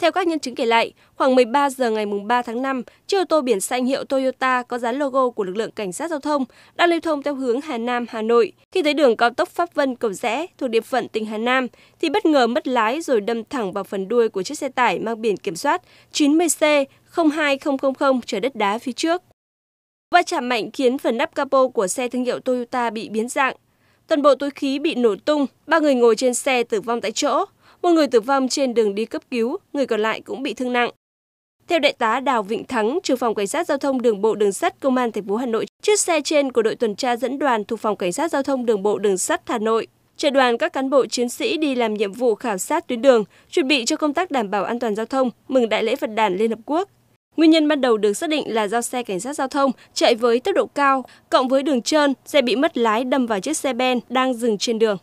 Theo các nhân chứng kể lại, khoảng 13 giờ ngày 3 tháng 5, chiếc ô tô biển xanh hiệu Toyota có dán logo của lực lượng cảnh sát giao thông đang lưu thông theo hướng Hà Nam Hà Nội. Khi tới đường cao tốc Pháp Vân Cầu Rẽ thuộc địa phận tỉnh Hà Nam thì bất ngờ mất lái rồi đâm thẳng vào phần đuôi của chiếc xe tải mang biển kiểm soát 90C 02000 chở đất đá phía trước. Va chạm mạnh khiến phần nắp capo của xe thương hiệu Toyota bị biến dạng. Toàn bộ túi khí bị nổ tung, ba người ngồi trên xe tử vong tại chỗ, một người tử vong trên đường đi cấp cứu, người còn lại cũng bị thương nặng. Theo đại tá Đào Vịnh Thắng, trưởng phòng cảnh sát giao thông đường bộ đường sắt công an thành phố Hà Nội, chiếc xe trên của đội tuần tra dẫn đoàn thuộc phòng cảnh sát giao thông đường bộ đường sắt Hà Nội chở đoàn các cán bộ chiến sĩ đi làm nhiệm vụ khảo sát tuyến đường, chuẩn bị cho công tác đảm bảo an toàn giao thông mừng đại lễ Phật đàn Liên Hợp Quốc. Nguyên nhân ban đầu được xác định là do xe cảnh sát giao thông chạy với tốc độ cao, cộng với đường trơn, xe bị mất lái đâm vào chiếc xe ben đang dừng trên đường.